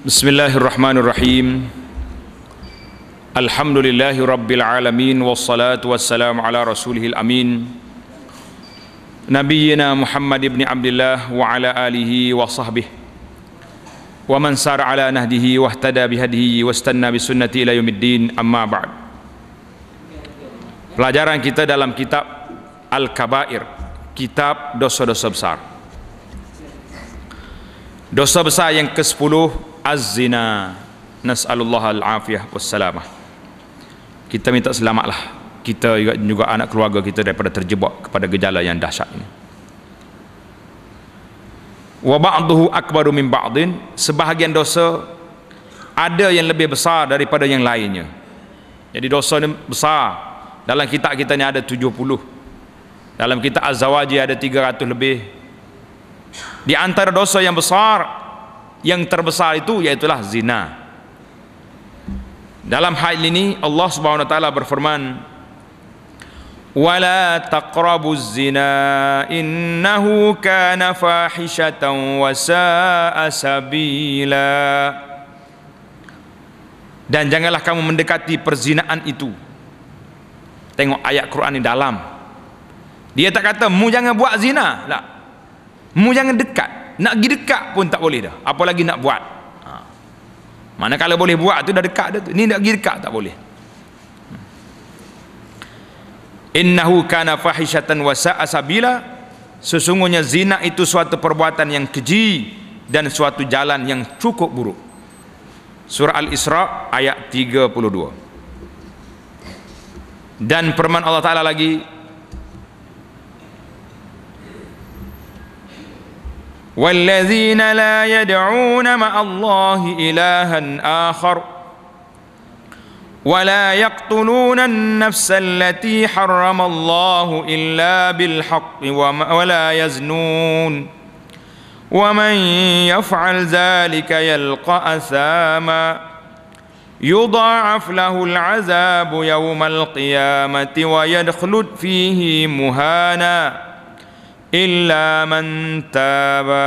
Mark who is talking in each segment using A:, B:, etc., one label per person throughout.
A: Bismillahirrahmanirrahim Alhamdulillahi Rabbil Alamin Wassalatu wassalamu ala rasulihil amin Nabiyina Muhammad ibn Abdullah Wa ala alihi wa sahbih Wa man sar ala nahdihi Wa ahtada bihadihi Wa stanna bisunnati ila yumiddin Amma ba'd Pelajaran kita dalam kitab Al-Kabair Kitab dosa-dosa besar Dosa besar yang ke-10 Dosa besar yang ke-10 az-zina nas'alullah al-afiyah wassalamah kita minta selamatlah kita juga, juga anak keluarga kita daripada terjebak kepada gejala yang dahsyat ini wa ba'duhu akbaru min ba'din sebahagian dosa ada yang lebih besar daripada yang lainnya jadi dosa ini besar dalam kitab kita ni ada 70 dalam kitab az-zawaji ada 300 lebih di antara dosa yang besar yang terbesar itu yaitulah zina. Dalam hal ini Allah Subhanahu wa taala berfirman wala taqrabu zina innahu kana fahishatan wa sabila dan janganlah kamu mendekati perzinaan itu tengok ayat Quran ini dalam dia tak kata mu jangan buat zina tak mu jangan dekat nak pergi dekat pun tak boleh dah apalagi nak buat ha. mana kalau boleh buat tu dah dekat dah ni nak pergi dekat tak boleh hmm. innahu kana fahishatan wasa sa'a sesungguhnya zina itu suatu perbuatan yang keji dan suatu jalan yang cukup buruk surah al-isra ayat 32 dan firman Allah taala lagi والذين لا يدعون مع الله إلها آخر ولا يقتلون النفس التي حرم الله إلا بالحق ولا يزنون ومن يفعل ذلك يلقى أثاما يضاعف له العذاب يوم القيامة ويدخل فيه مهانا illa man taba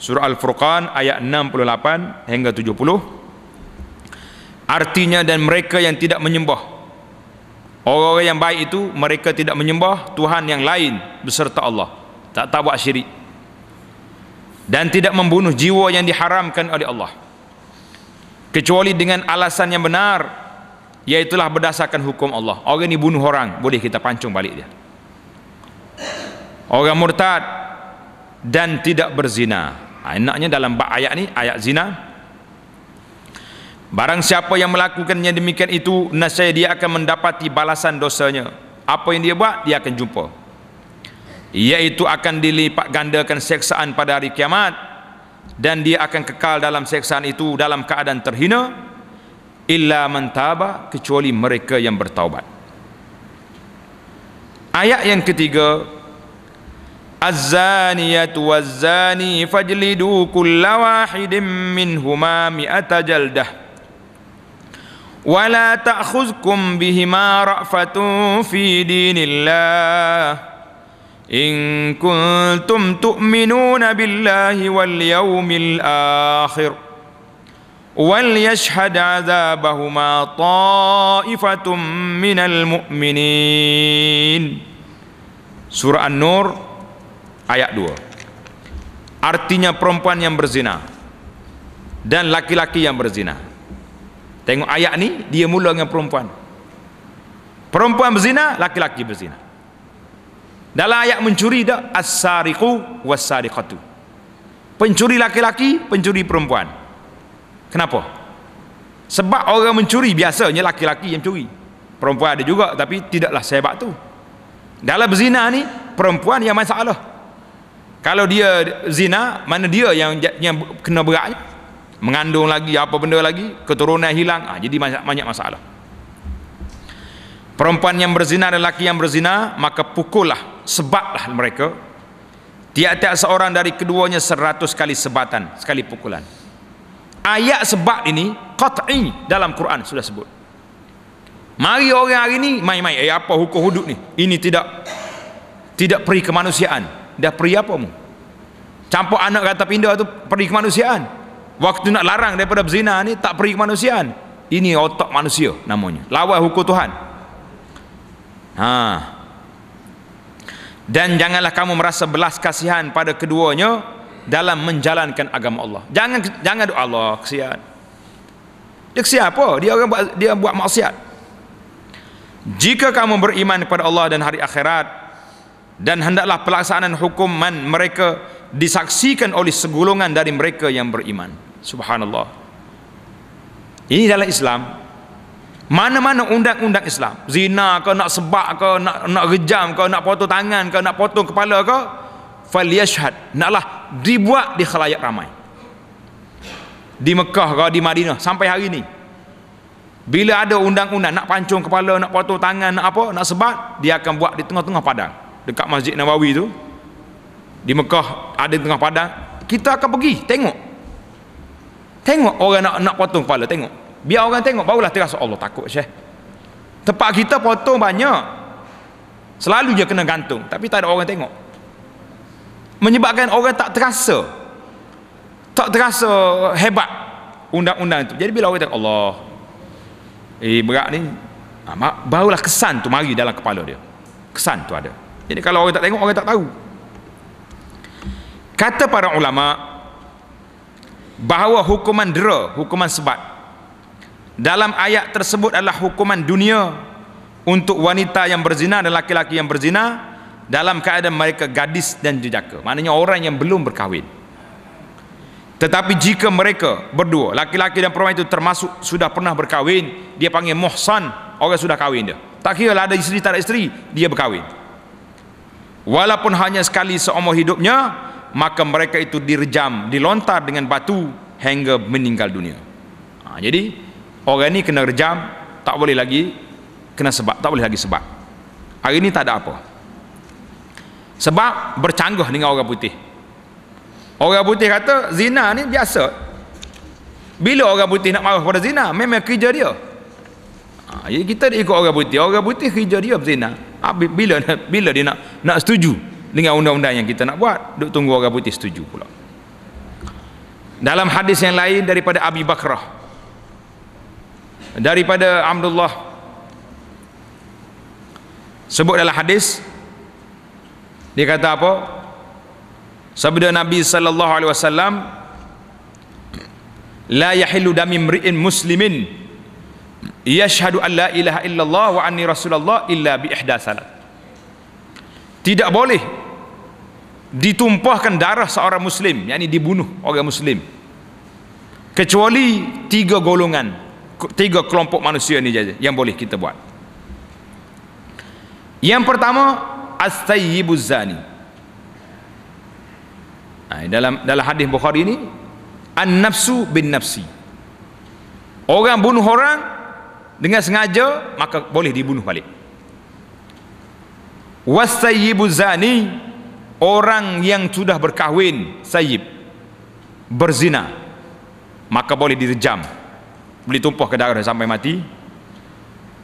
A: Surah Al-Furqan ayat 68 hingga 70 artinya dan mereka yang tidak menyembah orang-orang yang baik itu mereka tidak menyembah Tuhan yang lain beserta Allah tak tahu buat syirik dan tidak membunuh jiwa yang diharamkan oleh Allah kecuali dengan alasan yang benar iaitulah berdasarkan hukum Allah orang ini bunuh orang boleh kita pancung balik dia orang murtad dan tidak berzina ha, enaknya dalam bab ayat ni ayat zina barang siapa yang melakukannya demikian itu nasyai dia akan mendapati balasan dosanya apa yang dia buat dia akan jumpa iaitu akan dilipat gandakan seksaan pada hari kiamat dan dia akan kekal dalam seksaan itu dalam keadaan terhina illa mentaba kecuali mereka yang bertaubat ayat yang ketiga الزانية والزاني فاجلدوا كل واحد منهما مئة جلدة ولا تأخذكم بهما رأفة في دين الله إن كنتم تؤمنون بالله واليوم الآخر وليشهد عذابهما طائفة من المؤمنين سورة النور ayat 2 artinya perempuan yang berzina dan laki-laki yang berzina tengok ayat ni dia mula dengan perempuan perempuan berzina laki-laki berzina dalam ayat mencuri dah as-sariqu was-sariqatu pencuri laki-laki pencuri perempuan kenapa sebab orang mencuri biasanya laki-laki yang curi perempuan ada juga tapi tidaklah sebab tu dalam berzina ni perempuan yang masalah kalau dia zina mana dia yang yang kena berat mengandung lagi apa benda lagi keturunan hilang ha, jadi banyak, banyak masalah perempuan yang berzina dan lelaki yang berzina maka pukullah sebatlah mereka tiap-tiap seorang dari keduanya seratus kali sebatan sekali pukulan ayat sebat ini qat'i dalam Quran sudah sebut mari orang hari ini main-main eh apa hukum hudud ni ini tidak tidak peri kemanusiaan dah peri apa mu campur anak kata pindah tu peri kemanusiaan waktu nak larang daripada berzina ni tak peri kemanusiaan ini otak manusia namanya lawan hukum Tuhan ha. dan janganlah kamu merasa belas kasihan pada keduanya dalam menjalankan agama Allah jangan jangan doa Allah kesian dia kesian apa dia orang buat dia buat maksiat jika kamu beriman kepada Allah dan hari akhirat dan hendaklah pelaksanaan hukuman mereka disaksikan oleh segolongan dari mereka yang beriman subhanallah ini dalam Islam mana-mana undang-undang Islam zina ke nak sebak ke nak nak rejam ke nak potong tangan ke nak potong kepala ke falyashhad naklah dibuat di khalayak ramai di Mekah ke di Madinah sampai hari ini bila ada undang-undang nak pancung kepala nak potong tangan nak apa nak sebat dia akan buat di tengah-tengah padang dekat Masjid Nawawi tu di Mekah ada tengah padang kita akan pergi tengok tengok orang nak nak potong kepala tengok biar orang tengok barulah terasa Allah takut syekh tempat kita potong banyak selalu je kena gantung tapi tak ada orang tengok menyebabkan orang tak terasa tak terasa hebat undang-undang itu jadi bila orang tengok Allah eh berat ni ah, barulah kesan tu mari dalam kepala dia kesan tu ada jadi kalau orang tak tengok orang tak tahu. Kata para ulama bahawa hukuman dera, hukuman sebat dalam ayat tersebut adalah hukuman dunia untuk wanita yang berzina dan laki-laki yang berzina dalam keadaan mereka gadis dan jejaka. Maknanya orang yang belum berkahwin. Tetapi jika mereka berdua, laki-laki dan perempuan itu termasuk sudah pernah berkahwin, dia panggil muhsan, orang sudah kahwin dia. Tak kira lah ada isteri tak ada isteri, dia berkahwin walaupun hanya sekali seumur hidupnya maka mereka itu direjam dilontar dengan batu hingga meninggal dunia ha, jadi orang ini kena rejam tak boleh lagi kena sebab tak boleh lagi sebab hari ini tak ada apa sebab bercanggah dengan orang putih orang putih kata zina ni biasa bila orang putih nak marah pada zina memang kerja dia ha, kita ikut orang putih orang putih kerja dia berzina Ah, bila bila dia nak nak setuju dengan undang-undang yang kita nak buat duk tunggu orang putih setuju pula dalam hadis yang lain daripada Abi Bakrah daripada Abdullah sebut dalam hadis dia kata apa sabda Nabi sallallahu alaihi wasallam la yahillu damim muslimin yashhadu an la ilaha illallah wa anni rasulullah illa bi ihda salat tidak boleh ditumpahkan darah seorang muslim yakni dibunuh orang muslim kecuali tiga golongan tiga kelompok manusia ni saja yang boleh kita buat yang pertama as-sayyibu zani ha, dalam dalam hadis Bukhari ini an-nafsu bin nafsi orang bunuh orang dengan sengaja maka boleh dibunuh balik wasayyibu zani orang yang sudah berkahwin sayyib berzina maka boleh direjam boleh tumpah ke darah sampai mati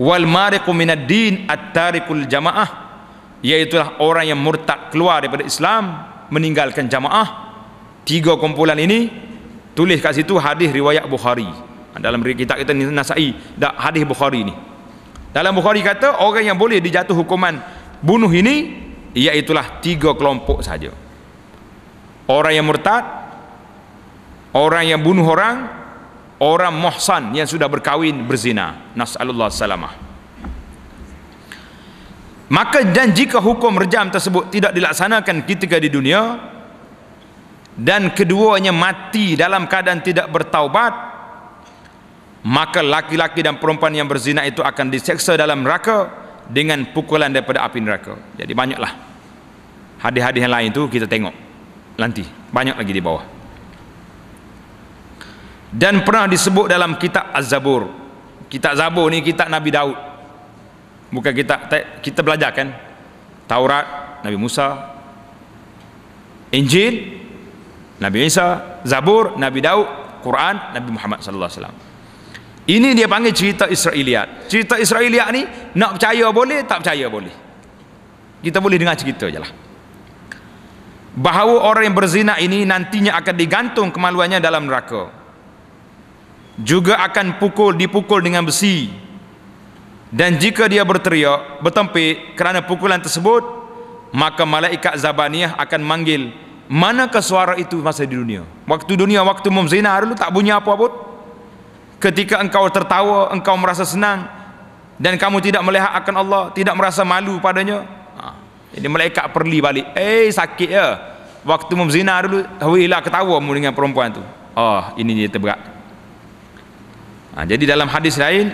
A: wal mariqu minad din at-tarikul jamaah iaitulah orang yang murtad keluar daripada Islam meninggalkan jamaah tiga kumpulan ini tulis kat situ hadis riwayat Bukhari Ha, dalam kitab kita ni Nasai dak hadis Bukhari ni. Dalam Bukhari kata orang yang boleh dijatuh hukuman bunuh ini iaitu lah tiga kelompok saja. Orang yang murtad, orang yang bunuh orang, orang muhsan yang sudah berkahwin berzina. Nasallallahu salamah. Maka dan jika hukum rejam tersebut tidak dilaksanakan ketika di dunia dan keduanya mati dalam keadaan tidak bertaubat, maka laki-laki dan perempuan yang berzina itu akan diseksa dalam neraka dengan pukulan daripada api neraka jadi banyaklah hadis-hadis yang lain itu kita tengok nanti banyak lagi di bawah dan pernah disebut dalam kitab Az-Zabur kitab Zabur ni kitab Nabi Daud bukan kita kita belajar kan Taurat Nabi Musa Injil Nabi Isa Zabur Nabi Daud Quran Nabi Muhammad sallallahu alaihi wasallam ini dia panggil cerita Israeliat. Cerita Israeliat ni nak percaya boleh, tak percaya boleh. Kita boleh dengar cerita je lah. Bahawa orang yang berzina ini nantinya akan digantung kemaluannya dalam neraka. Juga akan pukul dipukul dengan besi. Dan jika dia berteriak, bertempik kerana pukulan tersebut, maka malaikat Zabaniyah akan manggil, manakah suara itu masa di dunia? Waktu dunia, waktu mumzina dulu tak bunyi apa-apa ketika engkau tertawa engkau merasa senang dan kamu tidak melihat akan Allah tidak merasa malu padanya ha, jadi malaikat perli balik eh sakit ya waktu memzina dulu hawilah ketawa mu dengan perempuan tu oh ini dia terberat ha, jadi dalam hadis lain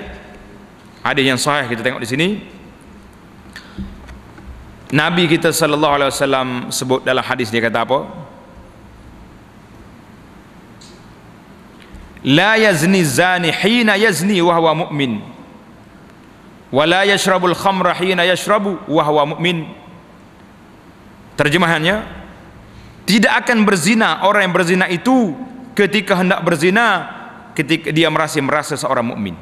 A: hadis yang sahih kita tengok di sini Nabi kita sallallahu alaihi wasallam sebut dalam hadis dia kata apa la yazni zani hina yazni wa huwa mu'min wa la yashrabul khamra hina yashrabu wa huwa mu'min terjemahannya tidak akan berzina orang yang berzina itu ketika hendak berzina ketika dia merasa merasa seorang mukmin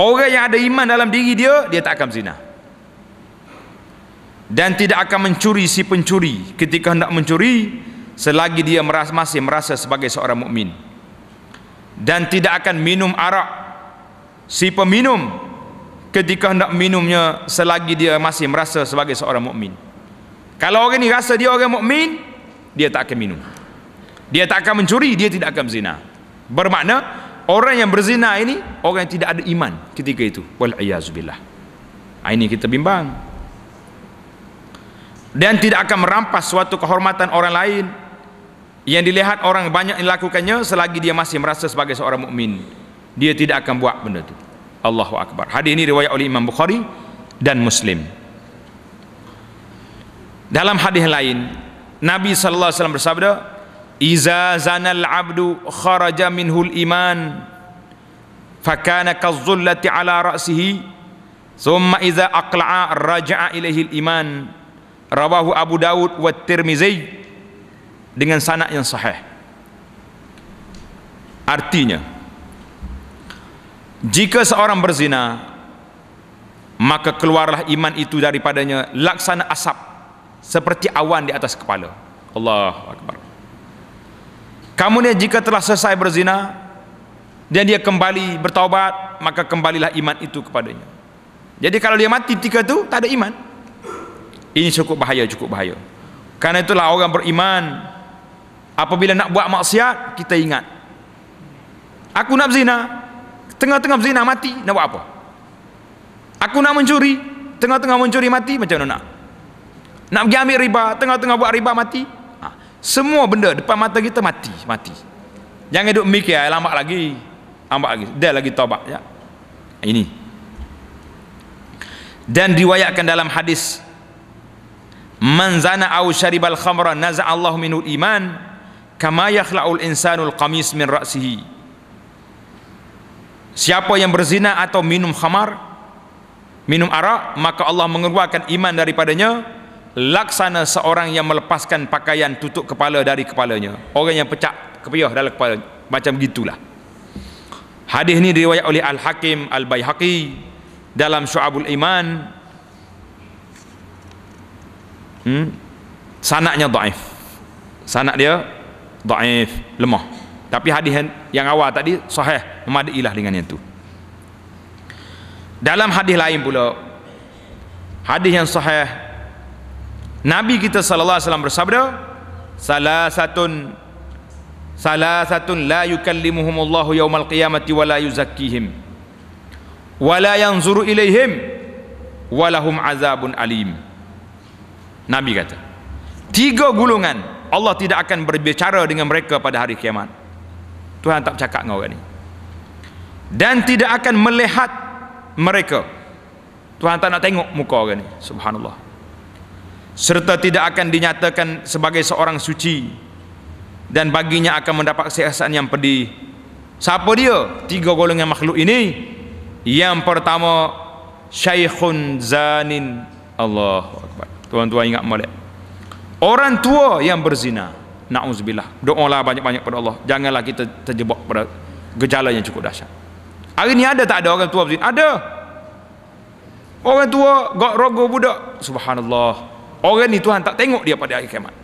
A: orang yang ada iman dalam diri dia dia tak akan zina dan tidak akan mencuri si pencuri ketika hendak mencuri selagi dia merasa masih merasa sebagai seorang mukmin dan tidak akan minum arak si peminum ketika hendak minumnya selagi dia masih merasa sebagai seorang mukmin. Kalau orang ini rasa dia orang mukmin, dia tak akan minum. Dia tak akan mencuri, dia tidak akan berzina. Bermakna orang yang berzina ini orang yang tidak ada iman ketika itu. Wal iazubillah. Ah, ini kita bimbang. Dan tidak akan merampas suatu kehormatan orang lain yang dilihat orang banyak yang lakukannya selagi dia masih merasa sebagai seorang mukmin dia tidak akan buat benda itu Allahu Akbar hadis ini riwayat oleh Imam Bukhari dan Muslim dalam hadis lain Nabi sallallahu alaihi wasallam bersabda iza zanal abdu kharaja minhul iman fakana kazullati ala ra'sihi thumma iza aqla'a raja'a ilaihi al iman rawahu Abu Dawud wa Tirmizi dengan sanak yang sahih artinya jika seorang berzina maka keluarlah iman itu daripadanya laksana asap seperti awan di atas kepala Allah Akbar kamu ni jika telah selesai berzina dan dia kembali bertaubat maka kembalilah iman itu kepadanya jadi kalau dia mati ketika itu tak ada iman ini cukup bahaya cukup bahaya karena itulah orang beriman apabila nak buat maksiat kita ingat aku nak berzina tengah-tengah berzina mati nak buat apa aku nak mencuri tengah-tengah mencuri mati macam mana nak nak pergi ambil riba tengah-tengah buat riba mati ha. semua benda depan mata kita mati mati jangan duduk mikir ah, lambat lagi lambat lagi dia lagi taubat ya. ini dan riwayatkan dalam hadis man zana au syaribal khamra naza Allah minul iman kama yakhla'ul insanul qamis min ra'sihi siapa yang berzina atau minum khamar minum arak maka Allah mengeluarkan iman daripadanya laksana seorang yang melepaskan pakaian tutup kepala dari kepalanya orang yang pecah kepiah dalam kepala macam gitulah hadis ini diriwayat oleh Al-Hakim Al-Bayhaqi dalam Syu'abul Iman hmm? sanaknya daif sanak dia daif, lemah. Tapi hadis yang awal tadi sahih, memadailah dengan yang itu. Dalam hadis lain pula hadis yang sahih Nabi kita sallallahu alaihi wasallam bersabda salasatun salasatun la yukallimuhumullahu yaumal qiyamati wala yuzakkihim wala yanzuru ilaihim walahum azabun alim Nabi kata tiga gulungan Allah tidak akan berbicara dengan mereka pada hari kiamat Tuhan tak cakap dengan orang ini dan tidak akan melihat mereka Tuhan tak nak tengok muka orang ini subhanallah serta tidak akan dinyatakan sebagai seorang suci dan baginya akan mendapat kesiasaan yang pedih siapa dia? tiga golongan makhluk ini yang pertama syaikhun zanin Allah Akbar tuan-tuan ingat malik orang tua yang berzina na'uzubillah doalah banyak-banyak pada Allah janganlah kita terjebak pada gejala yang cukup dahsyat hari ni ada tak ada orang tua berzina ada orang tua gak rogo budak subhanallah orang ni Tuhan tak tengok dia pada akhir kiamat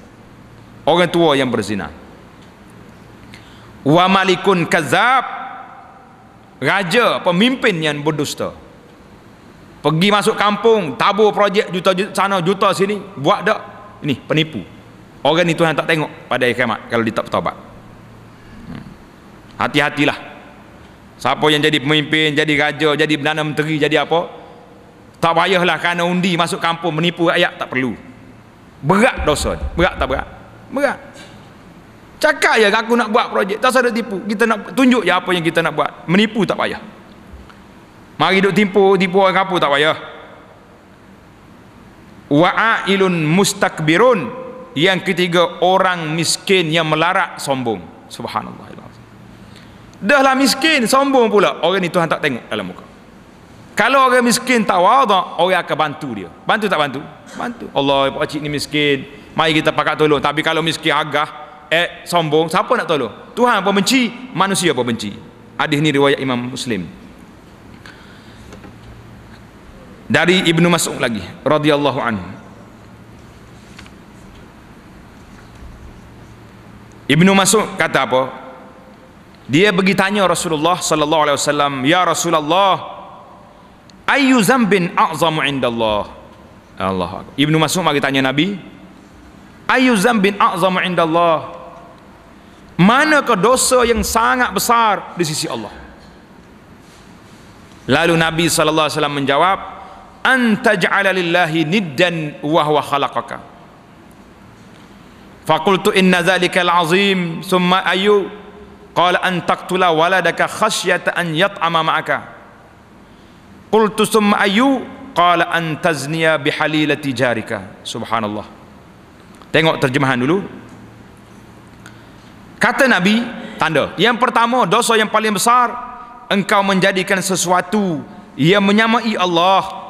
A: orang tua yang berzina wa malikun kazab raja pemimpin yang berdusta pergi masuk kampung tabur projek juta-juta sana juta sini buat tak ini penipu orang ni Tuhan tak tengok pada kiamat kalau dia tak bertobat hmm. hati-hatilah siapa yang jadi pemimpin jadi raja jadi perdana menteri jadi apa tak payahlah kerana undi masuk kampung menipu rakyat tak perlu berat dosa ni. berat tak berat berat cakap je aku nak buat projek tak sadar tipu kita nak tunjuk je apa yang kita nak buat menipu tak payah mari duk tipu tipu orang kampung tak payah wa'ailun mustakbirun yang ketiga orang miskin yang melarat sombong subhanallah dahlah miskin sombong pula orang ni Tuhan tak tengok dalam muka kalau orang miskin tak wadah orang akan bantu dia bantu tak bantu bantu Allah cik ni miskin mari kita pakat tolong tapi kalau miskin agah eh sombong siapa nak tolong Tuhan pun benci manusia pun benci hadis ni riwayat Imam Muslim dari Ibnu Mas'ud lagi radhiyallahu anhu Ibnu Mas'ud kata apa dia pergi tanya Rasulullah sallallahu alaihi wasallam ya Rasulullah ayyu zambin a'zamu indallah Allah Ibnu Mas'ud bagi tanya Nabi ayyu zambin a'zamu indallah ke dosa yang sangat besar di sisi Allah lalu Nabi sallallahu alaihi wasallam menjawab an taj'ala lillahi niddan wa huwa khalaqaka faqultu inna dhalika al'azim thumma ayu qala an taqtula waladaka khashyata an yat'ama ma'aka qultu thumma ayu qala an tazniya bihalilati jarika subhanallah tengok terjemahan dulu kata nabi tanda yang pertama dosa yang paling besar engkau menjadikan sesuatu yang menyamai Allah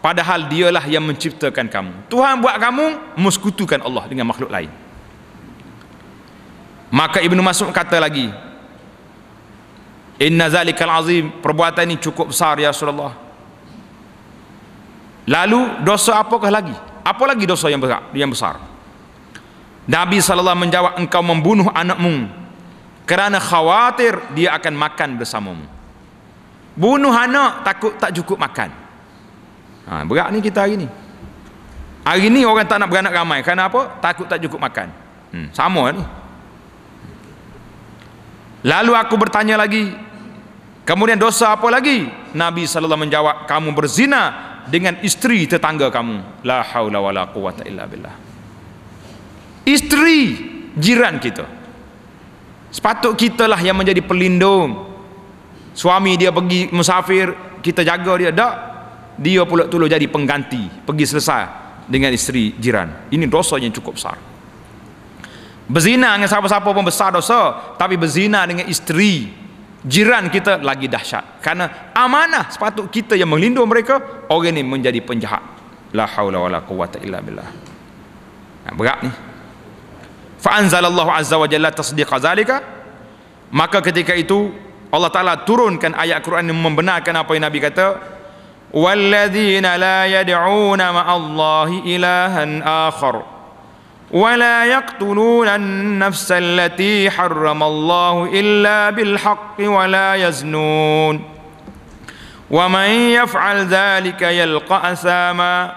A: padahal dialah yang menciptakan kamu Tuhan buat kamu muskutukan Allah dengan makhluk lain maka Ibnu Mas'ud kata lagi inna zalikal azim perbuatan ini cukup besar ya Rasulullah lalu dosa apakah lagi apa lagi dosa yang besar yang besar Nabi SAW menjawab engkau membunuh anakmu kerana khawatir dia akan makan bersamamu bunuh anak takut tak cukup makan Ha, berat ni kita hari ni. Hari ni orang tak nak beranak ramai. Kerana apa? Takut tak cukup makan. Hmm, sama ni. Lalu aku bertanya lagi. Kemudian dosa apa lagi? Nabi SAW menjawab, kamu berzina dengan isteri tetangga kamu. La haula wa la quwata illa billah. Isteri jiran kita. Sepatut kita lah yang menjadi pelindung. Suami dia pergi musafir, kita jaga dia. Tak, dia pula tu jadi pengganti pergi selesai dengan isteri jiran ini dosa yang cukup besar berzina dengan siapa-siapa pun besar dosa tapi berzina dengan isteri jiran kita lagi dahsyat kerana amanah sepatut kita yang melindungi mereka orang ini menjadi penjahat la haula wala quwata illa billah nah, berat ni fa anzalallahu azza wa jalla tasdiqa zalika maka ketika itu Allah Ta'ala turunkan ayat Quran yang membenarkan apa yang Nabi kata والذين لا يدعون مع الله إلها آخر ولا يقتلون النفس التي حرم الله إلا بالحق ولا يزنون ومن يفعل ذلك يلقى أثاما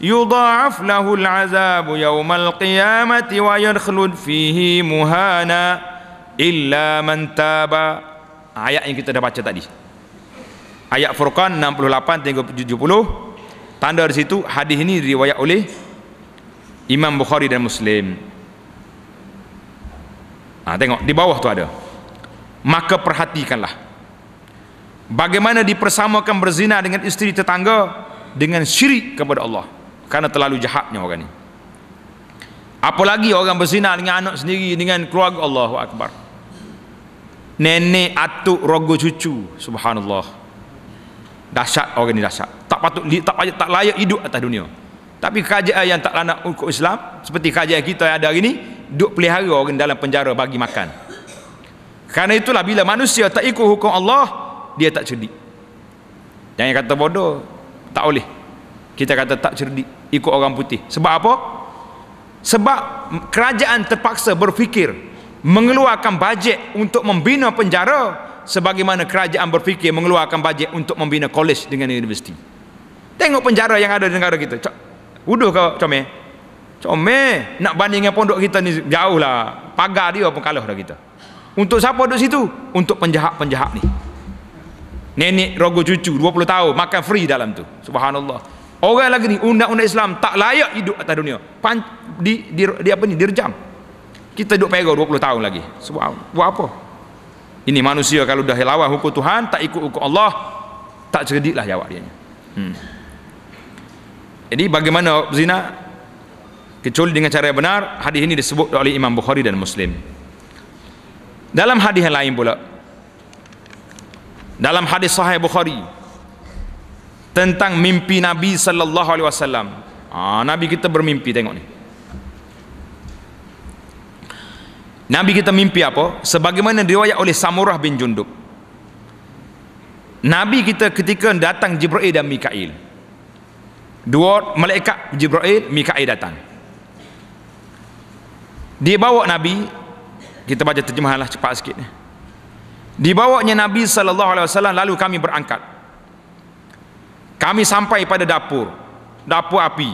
A: يضاعف له العذاب يوم القيامة ويخلد فيه مهانا إلا من تاب آه، Ayat yang kita dah baca tadi. ayat Furqan 68 70 tanda di situ hadis ini diriwayat oleh Imam Bukhari dan Muslim ha, tengok di bawah tu ada maka perhatikanlah bagaimana dipersamakan berzina dengan isteri tetangga dengan syirik kepada Allah kerana terlalu jahatnya orang ini apalagi orang berzina dengan anak sendiri dengan keluarga Allahu Akbar nenek, atuk, rogo cucu subhanallah dahsyat orang ini dahsyat tak patut tak payah tak layak hidup atas dunia tapi kerajaan yang tak nak ikut Islam seperti kerajaan kita yang ada hari ini duk pelihara orang dalam penjara bagi makan kerana itulah bila manusia tak ikut hukum Allah dia tak cerdik jangan kata bodoh tak boleh kita kata tak cerdik ikut orang putih sebab apa sebab kerajaan terpaksa berfikir mengeluarkan bajet untuk membina penjara sebagaimana kerajaan berfikir mengeluarkan bajet untuk membina kolej dengan universiti tengok penjara yang ada di negara kita wuduh kau comel comel nak banding dengan pondok kita ni jauh lah pagar dia pun kalah dah kita untuk siapa duduk situ untuk penjahat-penjahat ni nenek rogo cucu 20 tahun makan free dalam tu subhanallah orang lagi ni undang-undang Islam tak layak hidup atas dunia Pan, di, di, di, apa ni dirjam kita duduk pegang 20 tahun lagi sebab buat apa ini manusia kalau dah lawan hukum Tuhan tak ikut hukum Allah tak cerdiklah jawab dia hmm. jadi bagaimana zina kecuali dengan cara yang benar hadis ini disebut oleh Imam Bukhari dan Muslim dalam hadis yang lain pula dalam hadis sahih Bukhari tentang mimpi Nabi sallallahu alaihi wasallam ah, Nabi kita bermimpi tengok ni Nabi kita mimpi apa? Sebagaimana diriwayat oleh Samurah bin Jundub. Nabi kita ketika datang Jibril dan Mikail. Dua malaikat Jibril, Mikail datang. Dia bawa Nabi kita baca terjemahanlah cepat sikit. Dibawanya Nabi sallallahu alaihi wasallam lalu kami berangkat. Kami sampai pada dapur. Dapur api.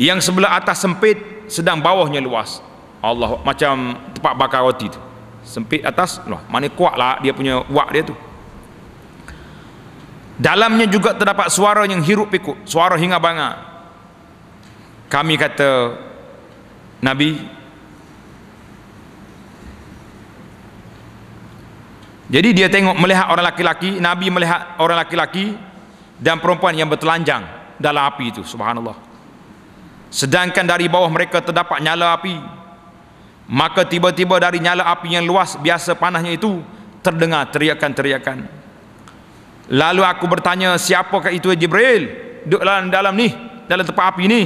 A: Yang sebelah atas sempit, sedang bawahnya luas. Allah macam tempat bakar roti tu sempit atas lah mana kuat lah dia punya wak dia tu dalamnya juga terdapat suara yang hirup pikuk suara hingga banga kami kata Nabi jadi dia tengok melihat orang laki-laki Nabi melihat orang laki-laki dan perempuan yang bertelanjang dalam api itu subhanallah sedangkan dari bawah mereka terdapat nyala api maka tiba-tiba dari nyala api yang luas biasa panahnya itu terdengar teriakan-teriakan lalu aku bertanya siapakah itu Jibril duduk dalam, dalam ni dalam tempat api ni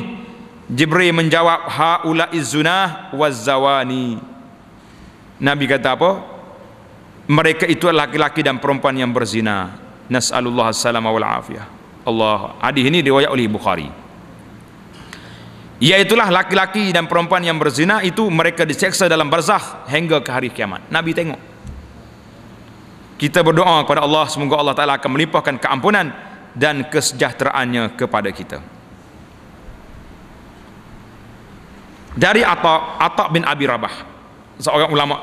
A: Jibril menjawab haula'iz zunah wazawani Nabi kata apa mereka itu laki-laki dan perempuan yang berzina nas'alullah assalamu wal afiyah Allah hadis ini diriwayat oleh Bukhari Iaitulah laki-laki dan perempuan yang berzina itu mereka diseksa dalam barzah hingga ke hari kiamat. Nabi tengok. Kita berdoa kepada Allah semoga Allah Taala akan melimpahkan keampunan dan kesejahteraannya kepada kita. Dari Atta, Atta bin Abi Rabah seorang ulama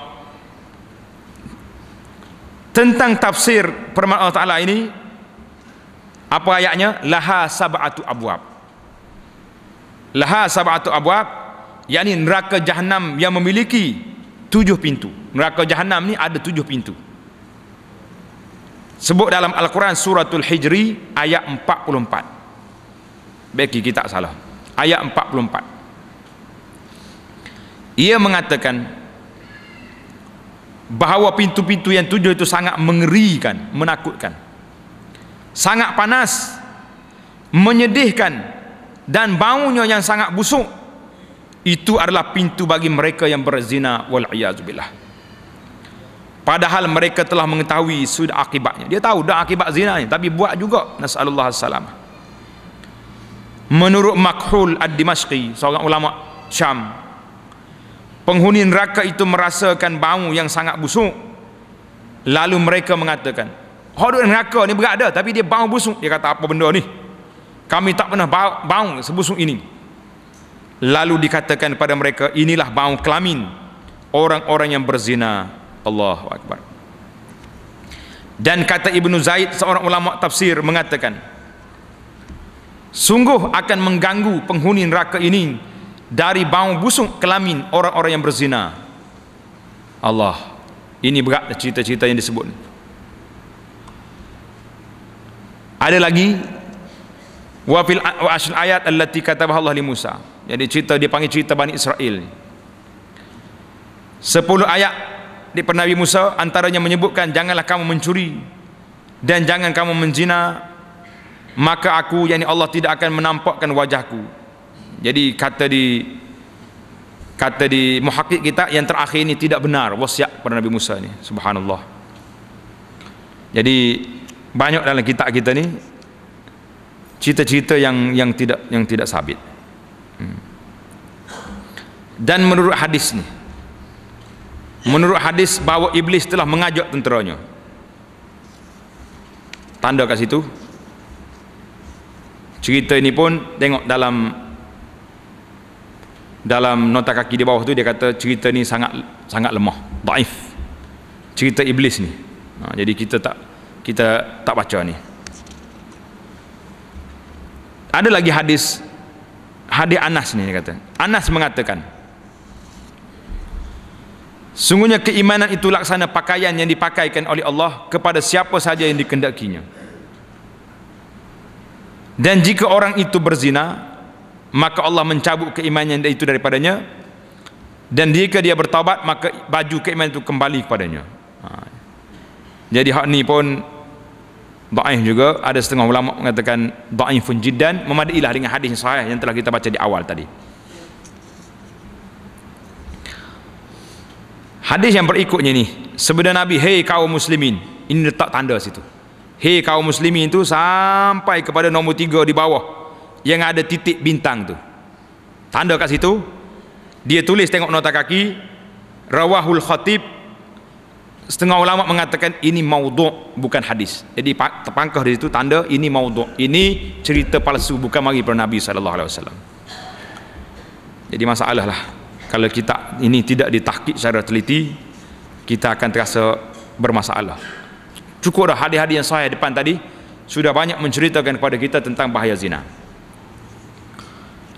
A: tentang tafsir firman Allah Taala ini apa ayatnya laha sab'atu abwab laha sab'atu abwab yakni neraka jahanam yang memiliki tujuh pintu neraka jahanam ni ada tujuh pintu sebut dalam Al-Quran suratul hijri ayat 44 bagi kita salah ayat 44 ia mengatakan bahawa pintu-pintu yang tujuh itu sangat mengerikan menakutkan sangat panas menyedihkan dan baunya yang sangat busuk itu adalah pintu bagi mereka yang berzina wal iazubillah padahal mereka telah mengetahui sudah akibatnya dia tahu dah akibat zinanya tapi buat juga nasallallahu alaihi menurut makhul ad-dimashqi seorang ulama syam penghuni neraka itu merasakan bau yang sangat busuk lalu mereka mengatakan hodok neraka ni berat ada. tapi dia bau busuk dia kata apa benda ni kami tak pernah bau, bau sebusuk ini lalu dikatakan kepada mereka inilah bau kelamin orang-orang yang berzina Allahu akbar dan kata Ibnu Zaid seorang ulama tafsir mengatakan sungguh akan mengganggu penghuni neraka ini dari bau busuk kelamin orang-orang yang berzina Allah ini berat cerita-cerita yang disebut ada lagi wa fil asl ayat allati katabah Allah li Musa jadi cerita dia panggil cerita Bani Israel sepuluh ayat di Nabi Musa antaranya menyebutkan janganlah kamu mencuri dan jangan kamu menzina maka aku yakni Allah tidak akan menampakkan wajahku jadi kata di kata di muhakik kita yang terakhir ini tidak benar wasiat kepada Nabi Musa ini subhanallah jadi banyak dalam kitab kita ni cita-cita yang yang tidak yang tidak sabit. Hmm. Dan menurut hadis ni menurut hadis bahawa iblis telah mengajak tenteranya. Tanda kat situ. Cerita ini pun tengok dalam dalam nota kaki di bawah tu dia kata cerita ni sangat sangat lemah, daif. Cerita iblis ni. Ha, jadi kita tak kita tak baca ni ada lagi hadis hadis Anas ni kata Anas mengatakan sungguhnya keimanan itu laksana pakaian yang dipakaikan oleh Allah kepada siapa saja yang dikendakinya dan jika orang itu berzina maka Allah mencabut keimanan itu daripadanya dan jika dia bertaubat maka baju keimanan itu kembali kepadanya ha. jadi hak ni pun daif juga ada setengah ulama mengatakan daifun jiddan memadailah dengan hadis yang sahih yang telah kita baca di awal tadi hadis yang berikutnya ni sebenarnya Nabi hei kaum muslimin ini letak tanda situ hei kaum muslimin itu sampai kepada nombor tiga di bawah yang ada titik bintang tu tanda kat situ dia tulis tengok nota kaki rawahul khatib setengah ulama mengatakan ini maudhu' bukan hadis. Jadi terpangkah di situ tanda ini maudhu'. Ini cerita palsu bukan mari pada Nabi sallallahu Jadi masalah lah kalau kita ini tidak ditahqiq secara teliti kita akan terasa bermasalah. Cukup dah hadis-hadis yang saya depan tadi sudah banyak menceritakan kepada kita tentang bahaya zina.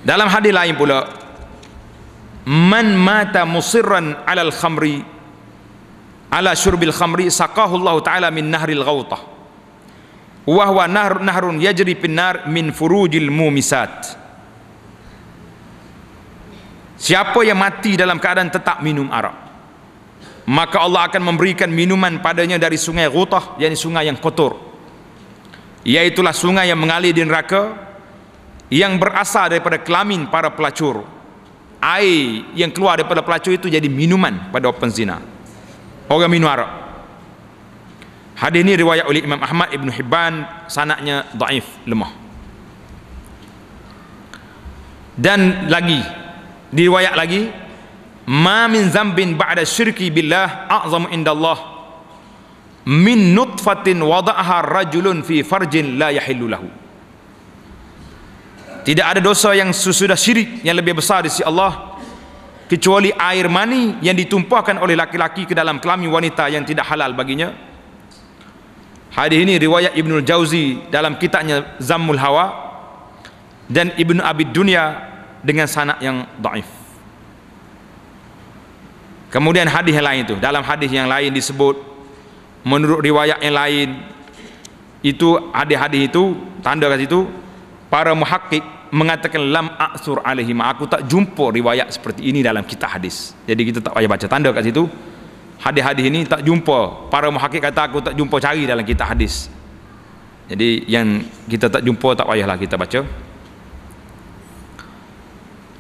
A: Dalam hadis lain pula man mata musirran alal khamri ala syurbil khamri saqahullahu ta'ala min nahril ghautah wahwa nahr, nahrun yajri pinar min furujil mumisat siapa yang mati dalam keadaan tetap minum arak maka Allah akan memberikan minuman padanya dari sungai ghutah yakni sungai yang kotor iaitulah sungai yang mengalir di neraka yang berasal daripada kelamin para pelacur air yang keluar daripada pelacur itu jadi minuman pada orang zina. zina orang minum arak hadis ni riwayat oleh Imam Ahmad Ibn Hibban sanaknya daif, lemah dan lagi diriwayat lagi ma min zambin ba'da syirki billah a'zamu Allah min nutfatin wada'aha rajulun fi farjin la yahillu tidak ada dosa yang sesudah syirik yang lebih besar di sisi Allah kecuali air mani yang ditumpahkan oleh laki-laki ke dalam kelamin wanita yang tidak halal baginya hadis ini riwayat Ibnul Jauzi dalam kitabnya Zammul Hawa dan Ibnu Abid Dunya dengan sanak yang daif kemudian hadis yang lain itu dalam hadis yang lain disebut menurut riwayat yang lain itu hadis-hadis itu tanda kat situ para muhakkik mengatakan lam aksur alaihim aku tak jumpa riwayat seperti ini dalam kitab hadis jadi kita tak payah baca tanda kat situ hadis-hadis ini tak jumpa para muhakik kata aku tak jumpa cari dalam kitab hadis jadi yang kita tak jumpa tak payahlah kita baca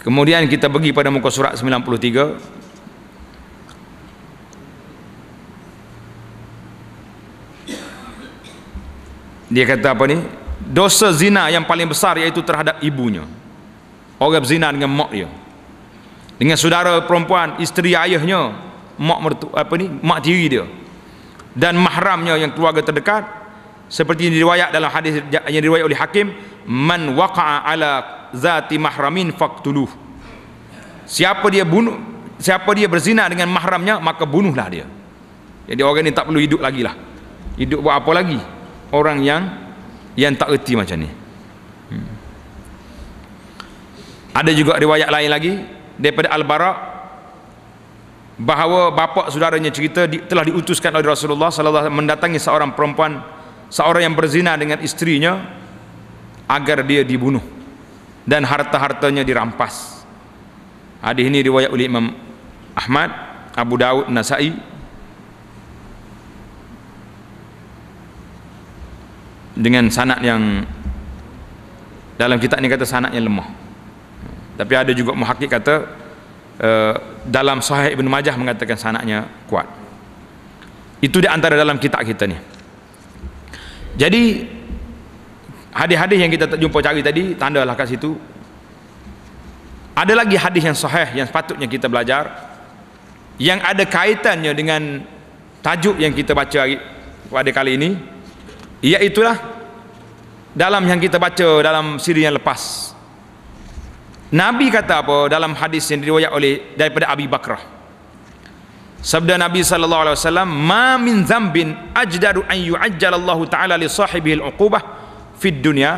A: kemudian kita pergi pada muka surat 93 dia kata apa ni dosa zina yang paling besar iaitu terhadap ibunya orang berzina dengan mak dia dengan saudara perempuan isteri ayahnya mak mertu, apa ni mak tiri dia dan mahramnya yang keluarga terdekat seperti yang diriwayat dalam hadis yang diriwayat oleh hakim man waqa'a ala zati mahramin faqtuluh siapa dia bunuh siapa dia berzina dengan mahramnya maka bunuhlah dia jadi orang ini tak perlu hidup lagi lah hidup buat apa lagi orang yang yang tak reti macam ni hmm. ada juga riwayat lain lagi daripada Al-Bara bahawa bapa saudaranya cerita di, telah diutuskan oleh Rasulullah sallallahu alaihi mendatangi seorang perempuan seorang yang berzina dengan istrinya agar dia dibunuh dan harta-hartanya dirampas. Hadis ini riwayat oleh Imam Ahmad, Abu Daud, Nasa'i dengan sanad yang dalam kitab ni kata sanadnya lemah. Tapi ada juga muhakkik kata uh, dalam Sahih Ibn Majah mengatakan sanadnya kuat. Itu di antara dalam kitab kita ni. Jadi hadis-hadis yang kita tak jumpa cari tadi tandalah kat situ. Ada lagi hadis yang sahih yang sepatutnya kita belajar yang ada kaitannya dengan tajuk yang kita baca pada kali ini Iaitulah ya, dalam yang kita baca dalam siri yang lepas. Nabi kata apa dalam hadis yang diriwayat oleh daripada Abi Bakrah. Sabda Nabi saw. alaihi wasallam, "Ma min dhanbin ajdaru an yu'ajjala Allah Ta'ala li sahibihi al-'uqubah fid dunya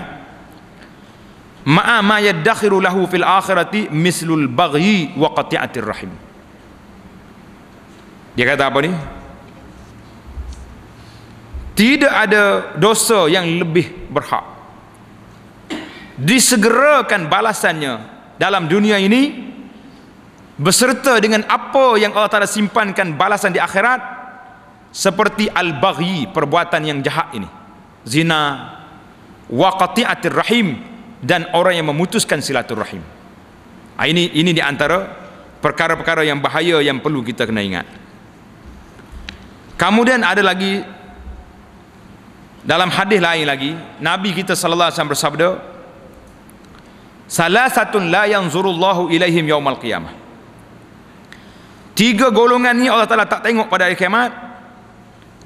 A: ma'a ma yadakhiru lahu fil akhirati mislul baghyi wa qati'atir rahim." Dia kata apa ni? tidak ada dosa yang lebih berhak disegerakan balasannya dalam dunia ini berserta dengan apa yang Allah Ta'ala simpankan balasan di akhirat seperti al-baghi perbuatan yang jahat ini zina wa qati'atir rahim dan orang yang memutuskan silaturahim ha, ini ini di antara perkara-perkara yang bahaya yang perlu kita kena ingat kemudian ada lagi dalam hadis lain lagi Nabi kita sallallahu alaihi wasallam bersabda Salasatun la yang yanzurullahu ilaihim yaumal qiyamah Tiga golongan ni Allah Taala tak tengok pada hari kiamat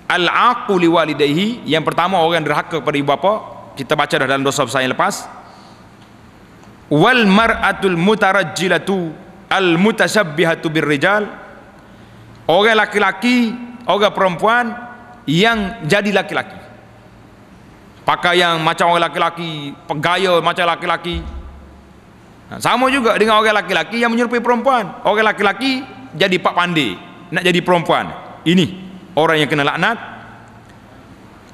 A: Al-aqu li walidayhi yang pertama orang derhaka kepada ibu bapa kita baca dah dalam dosa besar yang lepas wal mar'atul mutarajjilatu al mutashabbihatu birrijal orang laki-laki orang perempuan yang jadi laki-laki pakaian macam orang laki-laki, pegaya macam laki-laki. Ha, sama juga dengan orang laki-laki yang menyerupai perempuan. Orang laki-laki jadi pak pandai, nak jadi perempuan. Ini orang yang kena laknat.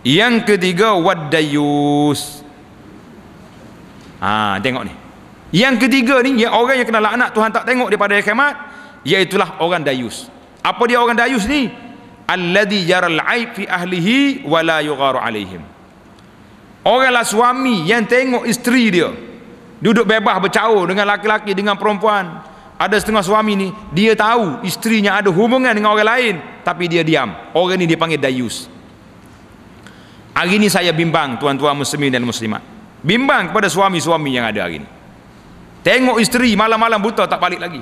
A: Yang ketiga waddayus. Ah, ha, tengok ni. Yang ketiga ni yang orang yang kena laknat Tuhan tak tengok daripada kiamat, iaitu lah orang dayus. Apa dia orang dayus ni? Alladhi yaral aib fi ahlihi wa la 'alaihim oranglah suami yang tengok isteri dia duduk bebas bercaur dengan laki-laki dengan perempuan ada setengah suami ni dia tahu isterinya ada hubungan dengan orang lain tapi dia diam orang ni dia panggil dayus hari ni saya bimbang tuan-tuan muslimin dan muslimat bimbang kepada suami-suami yang ada hari ni tengok isteri malam-malam buta tak balik lagi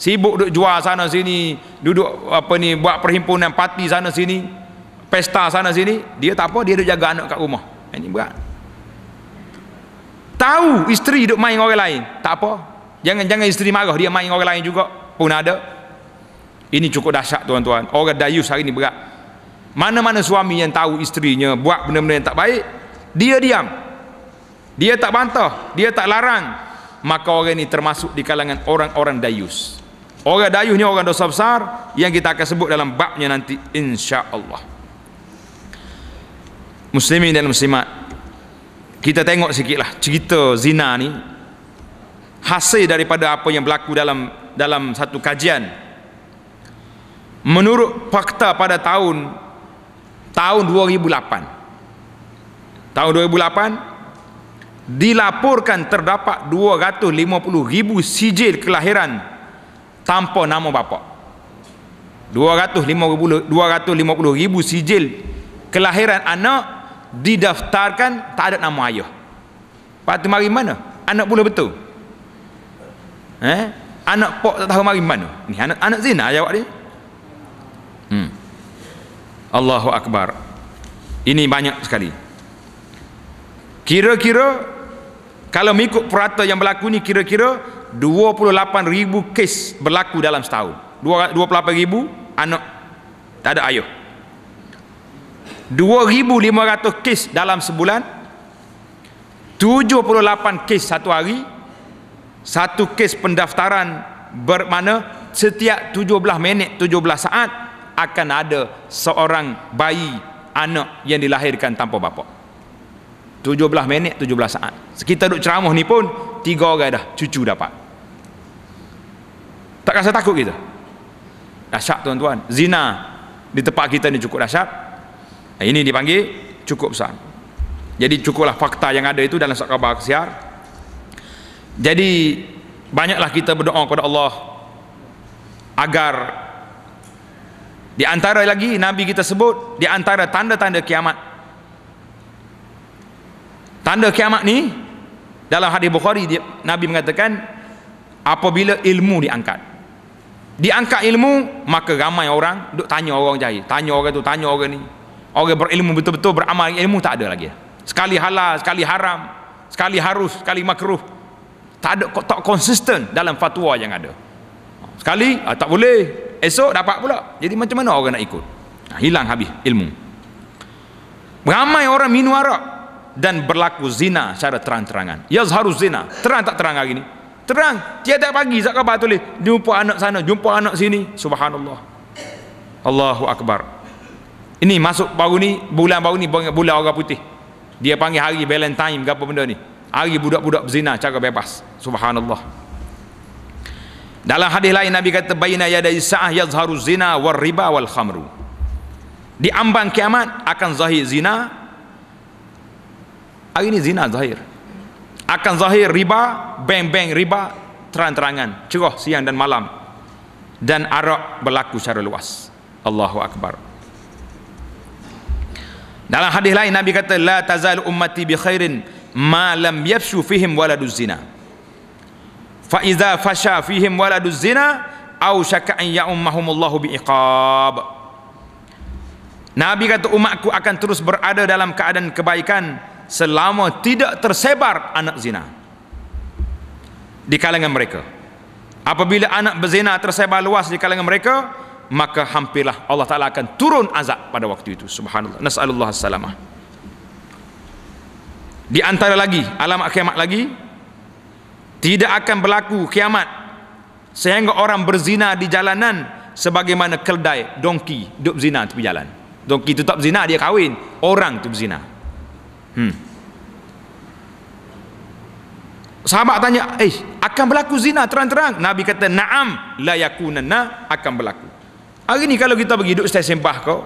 A: sibuk duduk jual sana sini duduk apa ni buat perhimpunan parti sana sini pesta sana sini dia tak apa dia duduk jaga anak kat rumah ini berat tahu isteri duduk main dengan orang lain tak apa jangan-jangan isteri marah dia main dengan orang lain juga pun ada ini cukup dahsyat tuan-tuan orang dayus hari ini berat mana-mana suami yang tahu isterinya buat benda-benda yang tak baik dia diam dia tak bantah dia tak larang maka orang ini termasuk di kalangan orang-orang dayus orang dayus ni orang dosa besar yang kita akan sebut dalam babnya nanti insya Allah. Muslimin dan muslimat Kita tengok sikit lah Cerita zina ni Hasil daripada apa yang berlaku dalam Dalam satu kajian Menurut fakta pada tahun Tahun 2008 Tahun 2008 Dilaporkan terdapat 250 ribu sijil kelahiran Tanpa nama bapa 250, 250 ribu sijil Kelahiran anak didaftarkan tak ada nama ayah lepas tu mari mana anak pula betul eh? anak pok tak tahu mari mana ni anak anak zina jawab dia hmm. Allahu Akbar ini banyak sekali kira-kira kalau mengikut perata yang berlaku ni kira-kira 28 ribu kes berlaku dalam setahun 28 ribu anak tak ada ayah 2500 kes dalam sebulan 78 kes satu hari satu kes pendaftaran bermana setiap 17 minit 17 saat akan ada seorang bayi anak yang dilahirkan tanpa bapa 17 minit 17 saat Sekitar duduk ceramah ni pun tiga orang dah cucu dapat tak rasa takut kita dahsyat tuan-tuan zina di tempat kita ni cukup dahsyat ini dipanggil cukup besar jadi cukuplah fakta yang ada itu dalam sakabah kesiar jadi banyaklah kita berdoa kepada Allah agar di antara lagi Nabi kita sebut di antara tanda-tanda kiamat tanda kiamat ni dalam hadis Bukhari Nabi mengatakan apabila ilmu diangkat diangkat ilmu maka ramai orang duk tanya orang jahil tanya orang tu tanya orang ni orang berilmu betul-betul beramal ilmu tak ada lagi sekali halal sekali haram sekali harus sekali makruh tak ada tak konsisten dalam fatwa yang ada sekali ah, tak boleh esok dapat pula jadi macam mana orang nak ikut nah, hilang habis ilmu ramai orang minum arak dan berlaku zina secara terang-terangan ya harus zina terang tak terang hari ni terang Tiada pagi zat khabar tulis jumpa anak sana jumpa anak sini subhanallah Allahu Akbar ini masuk baru ni bulan baru ni bulan orang putih. Dia panggil hari Valentine ke apa benda ni. Hari budak-budak berzina cara bebas. Subhanallah. Dalam hadis lain Nabi kata baina yadai sa'ah yazharu zina war riba wal khamru. Di ambang kiamat akan zahir zina. Hari ni zina zahir. Akan zahir riba, bang-bang riba terang-terangan, cerah siang dan malam. Dan arak berlaku secara luas. Allahu akbar. Allahu akbar. Dalam hadis lain Nabi kata la tazal ummati bi khairin ma lam yafshu fihim waladuz zina. Fa iza fasha fihim waladuz zina au syaka an ya'ummahum Allah bi iqab. Nabi kata umatku akan terus berada dalam keadaan kebaikan selama tidak tersebar anak zina di kalangan mereka. Apabila anak berzina tersebar luas di kalangan mereka, maka hampirlah Allah Ta'ala akan turun azab pada waktu itu subhanallah nas'alullah salamah di antara lagi alamat kiamat lagi tidak akan berlaku kiamat sehingga orang berzina di jalanan sebagaimana keldai donki duduk zina tepi jalan donki tetap zina dia kahwin orang tu berzina hmm. sahabat tanya eh akan berlaku zina terang-terang Nabi kata naam la yakunanna akan berlaku hari ni kalau kita pergi duduk stesen sembah kau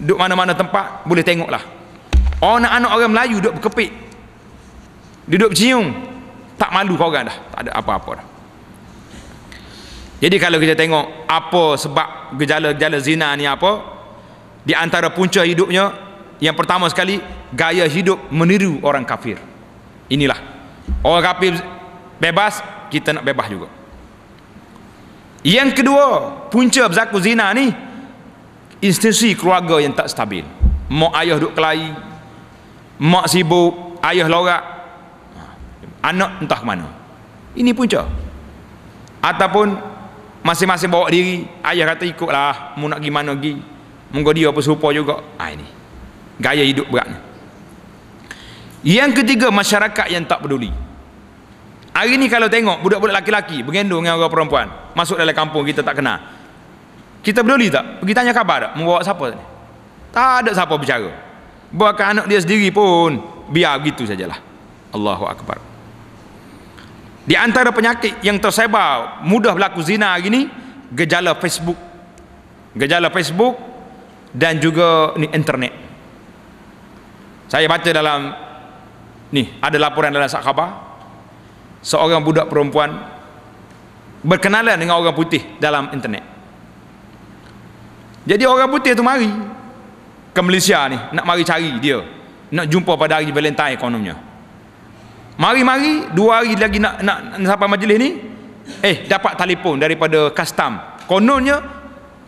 A: duduk mana-mana tempat boleh tengok lah anak-anak orang Melayu duduk berkepit duduk bercium tak malu kau orang dah tak ada apa-apa dah jadi kalau kita tengok apa sebab gejala-gejala zina ni apa di antara punca hidupnya yang pertama sekali gaya hidup meniru orang kafir inilah orang kafir bebas kita nak bebas juga yang kedua, punca berlaku zina ni institusi keluarga yang tak stabil. Mak ayah duk kelai, mak sibuk, ayah lorak. Ha, anak entah mana. Ini punca. Ataupun masing-masing bawa diri, ayah kata ikutlah, mu nak gimana mana gi. Munggu dia apa serupa juga. Ha, ini. Gaya hidup berat Yang ketiga masyarakat yang tak peduli. Hari ni kalau tengok budak-budak laki-laki bergendong dengan orang perempuan masuk dalam kampung kita tak kenal. Kita peduli tak? Pergi tanya khabar tak? Membawa siapa tadi? Tak ada siapa bicara. Bahkan anak dia sendiri pun biar begitu sajalah. Allahu Akbar. Di antara penyakit yang tersebar mudah berlaku zina hari ni gejala Facebook. Gejala Facebook dan juga ni internet. Saya baca dalam ni ada laporan dalam sak seorang budak perempuan berkenalan dengan orang putih dalam internet jadi orang putih tu mari ke Malaysia ni nak mari cari dia nak jumpa pada hari Valentine ekonomnya mari-mari dua hari lagi nak, nak, nak sampai majlis ni eh dapat telefon daripada custom kononnya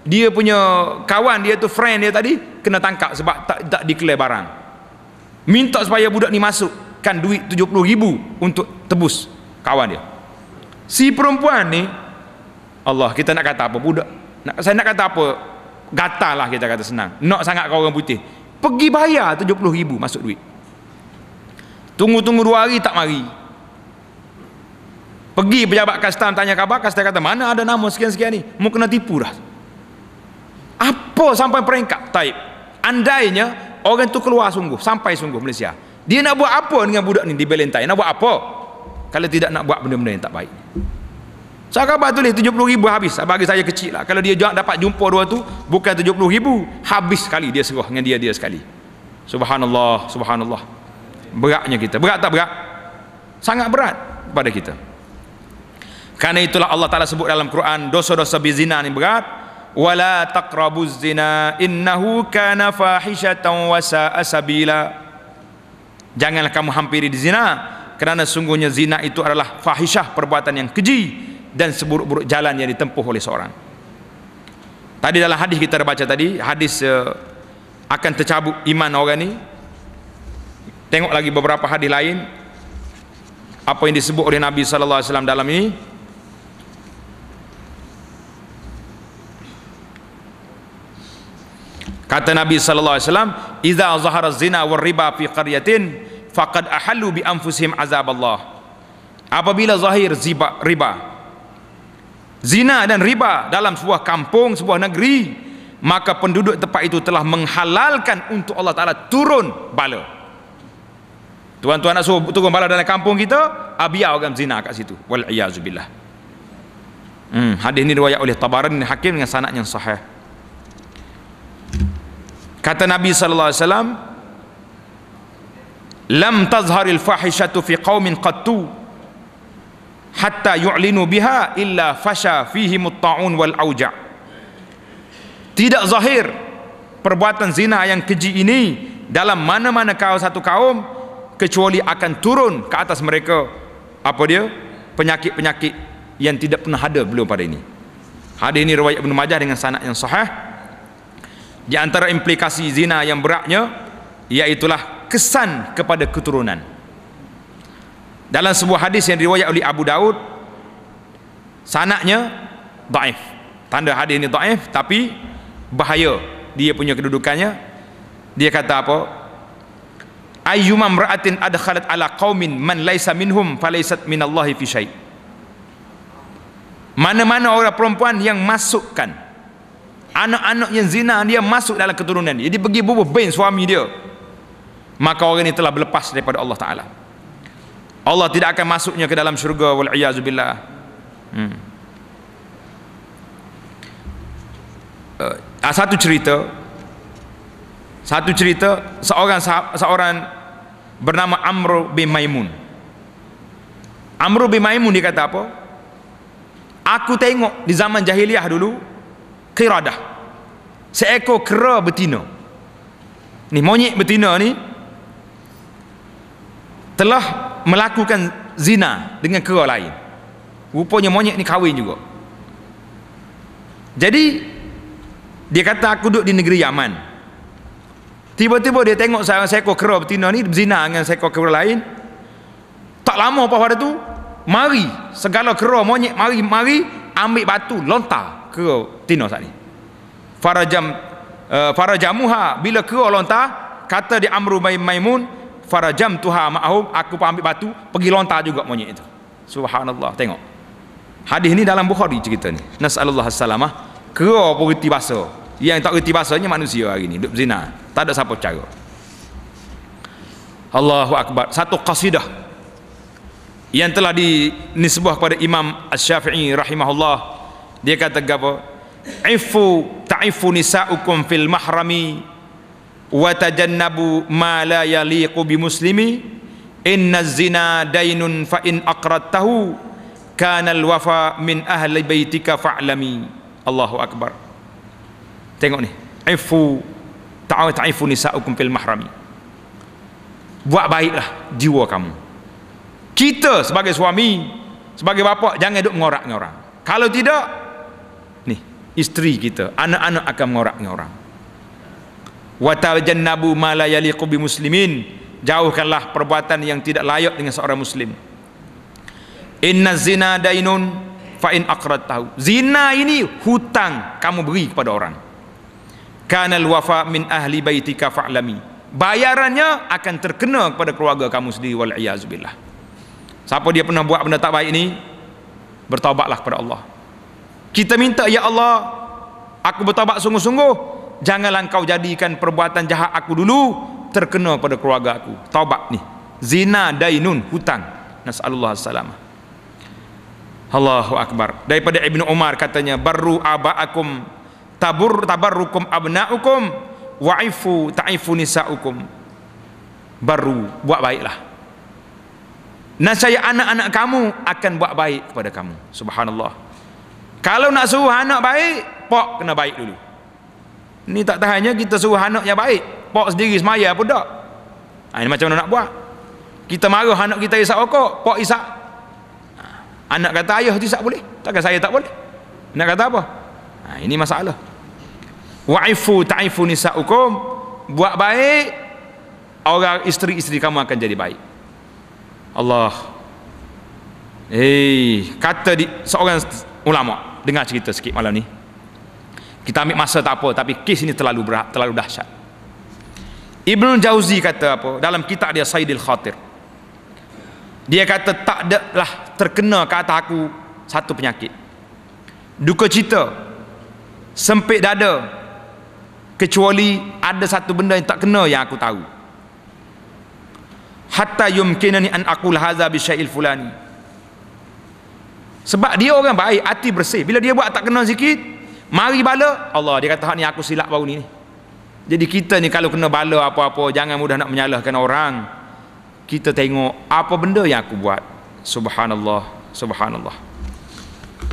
A: dia punya kawan dia tu friend dia tadi kena tangkap sebab tak, tak declare barang minta supaya budak ni masuk kan duit 70 ribu untuk tebus kawan dia si perempuan ni Allah kita nak kata apa budak nak, saya nak kata apa gatal lah kita kata senang nak sangat kau orang putih pergi bayar 70 ribu masuk duit tunggu-tunggu dua hari tak mari pergi pejabat kastam tanya khabar kastam kata mana ada nama sekian-sekian ni mu kena tipu dah apa sampai peringkat taib andainya orang tu keluar sungguh sampai sungguh Malaysia dia nak buat apa dengan budak ni di Valentine nak buat apa kalau tidak nak buat benda-benda yang tak baik sahabat tulis 70 ribu habis bagi saya kecil lah kalau dia dapat jumpa dua tu bukan 70 ribu habis sekali dia serah dengan dia-dia sekali subhanallah subhanallah beratnya kita berat tak berat sangat berat pada kita kerana itulah Allah Ta'ala sebut dalam Quran dosa-dosa bizina ni berat wala taqrabu zina innahu kana fahishatan wasa'a sabila janganlah kamu hampiri di zina kerana sungguhnya zina itu adalah fahishah perbuatan yang keji dan seburuk-buruk jalan yang ditempuh oleh seorang tadi dalam hadis kita baca tadi hadis uh, akan tercabut iman orang ini tengok lagi beberapa hadis lain apa yang disebut oleh Nabi SAW dalam ini kata Nabi SAW iza zahara zina war riba fi qaryatin faqad ahallu bi anfusihim azab Allah apabila zahir ziba, riba zina dan riba dalam sebuah kampung sebuah negeri maka penduduk tempat itu telah menghalalkan untuk Allah Ta'ala turun bala tuan-tuan nak suruh turun bala dalam kampung kita abiyah orang zina kat situ wal'iyazubillah hmm, hadis ini riwayat oleh Tabaran dan Hakim dengan sanat yang sahih kata Nabi Sallallahu Alaihi Wasallam lam tazharil fahishatu fi qaumin qattu hatta yu'linu biha illa fasha fihi mutta'un wal auja tidak zahir perbuatan zina yang keji ini dalam mana-mana kaum satu kaum kecuali akan turun ke atas mereka apa dia penyakit-penyakit yang tidak pernah ada belum pada ini hadis ini riwayat Ibn Majah dengan sanad yang sahih di antara implikasi zina yang beratnya ialah kesan kepada keturunan dalam sebuah hadis yang diriwayat oleh Abu Daud sanaknya daif tanda hadis ini daif tapi bahaya dia punya kedudukannya dia kata apa ayyuma mra'atin adkhalat ala qaumin man laysa minhum falaysat minallahi fi syai mana-mana orang perempuan yang masukkan anak-anak yang zina dia masuk dalam keturunan dia dia pergi bubuh bin suami dia maka orang ini telah berlepas daripada Allah Ta'ala Allah tidak akan masuknya ke dalam syurga wal'iyazubillah hmm. uh, satu cerita satu cerita seorang seorang bernama Amr bin Maimun Amr bin Maimun dia kata apa aku tengok di zaman jahiliah dulu kiradah seekor kera betina ni monyet betina ni telah melakukan zina dengan kera lain rupanya monyet ni kahwin juga jadi dia kata aku duduk di negeri Yaman tiba-tiba dia tengok seorang seekor kera betina ni zina dengan seekor kera lain tak lama pada tu mari segala kera monyet mari mari ambil batu lontar kera betina saat ni farajam uh, eh, farajamuha bila kera lontar kata di amru maimun farajam tuha ma'ahum aku pun ambil batu pergi lontar juga monyet itu subhanallah tengok hadis ini dalam Bukhari cerita ni nasallallahu salamah kera pun reti bahasa yang tak reti bahasanya manusia hari ni duduk zina tak ada siapa cara Allahu Akbar satu qasidah yang telah dinisbah kepada Imam Asy-Syafi'i rahimahullah dia kata apa ifu ta'ifu nisa'ukum fil mahrami wa tajannabu ma la yaliqu bi muslimi inna zina dainun fa in aqradtahu kana al wafa min ahli baitika fa'lami Allahu akbar tengok ni ifu ta'awu ta'ifu nisa'ukum fil mahrami buat baiklah jiwa kamu kita sebagai suami sebagai bapa jangan duk mengorak dengan orang kalau tidak ni isteri kita anak-anak akan mengorak dengan orang wa tajannabu ma la yaliqu bi muslimin jauhkanlah perbuatan yang tidak layak dengan seorang muslim inna zina dainun fa in tahu zina ini hutang kamu beri kepada orang kana al wafa min ahli baitika fa'lami bayarannya akan terkena kepada keluarga kamu sendiri wal iyaz billah siapa dia pernah buat benda tak baik ini bertaubatlah kepada Allah kita minta ya Allah aku bertaubat sungguh-sungguh janganlah kau jadikan perbuatan jahat aku dulu terkena pada keluarga aku taubat ni zina dainun hutang nasallahu salama Allahu akbar daripada Ibnu Umar katanya baru abaakum tabur tabarrukum abnaukum wa'ifu ta'ifu nisaukum baru buat baiklah nasaya anak-anak kamu akan buat baik kepada kamu subhanallah kalau nak suruh anak baik pok kena baik dulu ni tak tahannya kita suruh anak yang baik pak sendiri semaya pun tak ha, ini macam mana nak buat kita marah anak kita isap okok, pak isap ha, anak kata ayah tu isap boleh takkan saya tak boleh nak kata apa ha, ini masalah wa'ifu ta'ifu nisa'ukum buat baik orang isteri-isteri kamu akan jadi baik Allah Hei, kata di, seorang ulama dengar cerita sikit malam ni kita ambil masa tak apa tapi kes ini terlalu berat terlalu dahsyat Ibnu Jauzi kata apa dalam kitab dia Saidil Khatir dia kata tak adalah terkena ke atas aku satu penyakit duka cita sempit dada kecuali ada satu benda yang tak kena yang aku tahu hatta yumkinani an aqul hadza bi syai'il fulani sebab dia orang baik hati bersih bila dia buat tak kena zikir mari bala Allah dia kata ni aku silap baru ni jadi kita ni kalau kena bala apa-apa jangan mudah nak menyalahkan orang kita tengok apa benda yang aku buat subhanallah subhanallah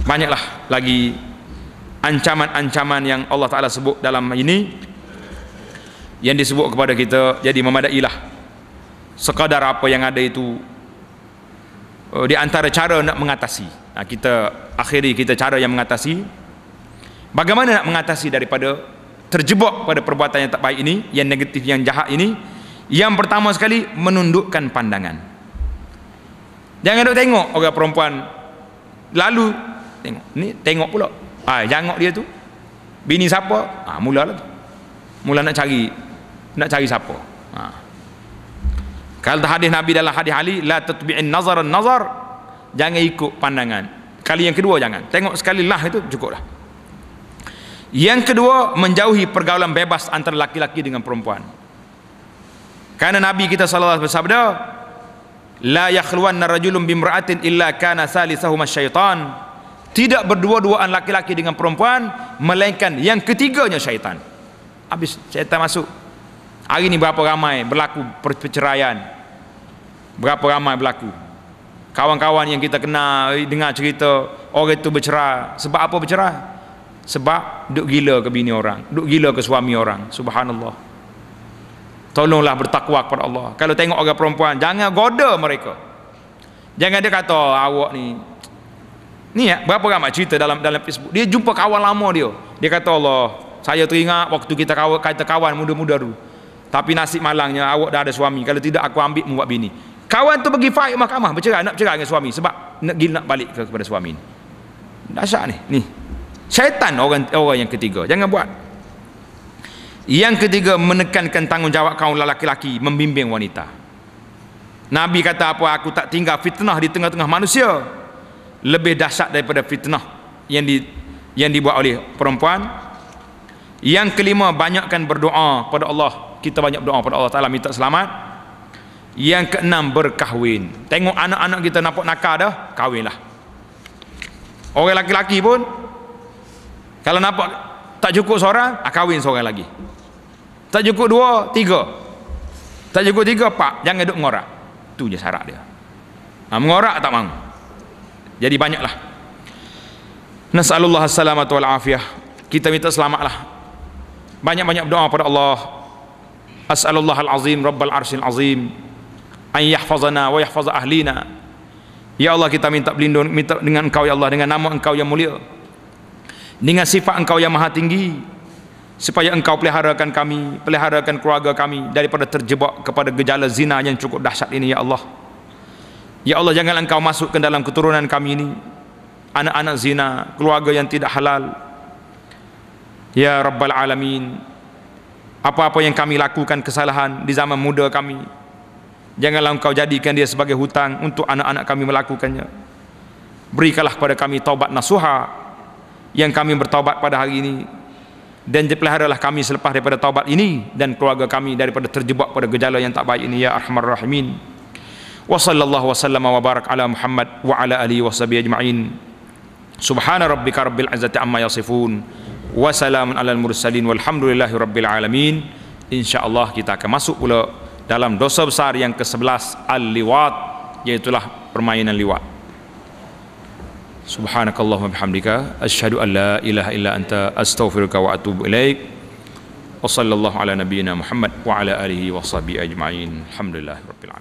A: banyaklah lagi ancaman-ancaman yang Allah Ta'ala sebut dalam ini yang disebut kepada kita jadi memadailah sekadar apa yang ada itu eh, di antara cara nak mengatasi kita akhiri kita cara yang mengatasi bagaimana nak mengatasi daripada terjebak pada perbuatan yang tak baik ini yang negatif yang jahat ini yang pertama sekali menundukkan pandangan jangan duk tengok orang perempuan lalu tengok ni tengok pula ha, jangok dia tu bini siapa ha, mula lah tu mula nak cari nak cari siapa ha. kalau hadis Nabi dalam hadis Ali la tatbi'in nazaran nazar jangan ikut pandangan kali yang kedua jangan tengok sekali lah itu cukup lah yang kedua, menjauhi pergaulan bebas antara laki-laki dengan perempuan. Karena Nabi kita sallallahu alaihi wasallam bersabda, la yakhluwanna rajulun bimra'atin illa kana salisahuma syaitan. Tidak berdua-duaan laki-laki dengan perempuan melainkan yang ketiganya syaitan. Habis syaitan masuk. Hari ini berapa ramai berlaku perceraian? Berapa ramai berlaku? Kawan-kawan yang kita kenal dengar cerita orang itu bercerai. Sebab apa bercerai? sebab duk gila ke bini orang duk gila ke suami orang subhanallah tolonglah bertakwa kepada Allah kalau tengok orang perempuan jangan goda mereka jangan dia kata awak ni ni ya berapa ramai cerita dalam dalam Facebook dia jumpa kawan lama dia dia kata Allah saya teringat waktu kita kawan kita kawan muda-muda dulu tapi nasib malangnya awak dah ada suami kalau tidak aku ambil buat bini kawan tu pergi fight mahkamah bercerai nak bercerai dengan suami sebab nak gila nak balik ke, kepada suami ni dahsyat ni ni syaitan orang orang yang ketiga jangan buat yang ketiga menekankan tanggungjawab kaum lelaki-lelaki membimbing wanita Nabi kata apa aku tak tinggal fitnah di tengah-tengah manusia lebih dahsyat daripada fitnah yang di yang dibuat oleh perempuan yang kelima banyakkan berdoa pada Allah kita banyak berdoa pada Allah Taala minta selamat yang keenam berkahwin tengok anak-anak kita nampak nakal dah kahwinlah orang lelaki-lelaki pun kalau nampak tak cukup seorang, ah, kahwin seorang lagi. Tak cukup dua, tiga. Tak cukup tiga, Pak Jangan duduk mengorak. Itu je syarat dia. Ha, mengorak tak mahu. Jadi banyaklah. Nas'alullah assalamatu wal afiyah. Kita minta selamatlah. Banyak-banyak doa pada Allah. As'alullah al-azim, Rabbal al azim. An yahfazana wa yahfaz ahlina. Ya Allah kita minta berlindung minta dengan engkau ya Allah dengan nama engkau yang mulia dengan sifat engkau yang maha tinggi supaya engkau peliharakan kami peliharakan keluarga kami daripada terjebak kepada gejala zina yang cukup dahsyat ini ya Allah ya Allah janganlah engkau masukkan dalam keturunan kami ini anak-anak zina keluarga yang tidak halal ya rabbal alamin apa-apa yang kami lakukan kesalahan di zaman muda kami janganlah engkau jadikan dia sebagai hutang untuk anak-anak kami melakukannya berikanlah kepada kami taubat nasuhah yang kami bertaubat pada hari ini dan peliharalah kami selepas daripada taubat ini dan keluarga kami daripada terjebak pada gejala yang tak baik ini ya arhamar rahimin wa sallallahu wa sallam wa barak ala muhammad wa ala alihi wa sahbihi ajma'in subhana rabbika rabbil azati amma yasifun wa salamun ala mursalin walhamdulillahi rabbil alamin insyaallah kita akan masuk pula dalam dosa besar yang ke-11 al-liwat iaitu permainan liwat Subhanakallahumma bihamdika asyhadu an la ilaha illa anta astaghfiruka wa atubu ilaik. Wa sallallahu ala nabiyyina Muhammad wa ala alihi wa sahbihi ajma'in. Alhamdulillahirabbil alamin.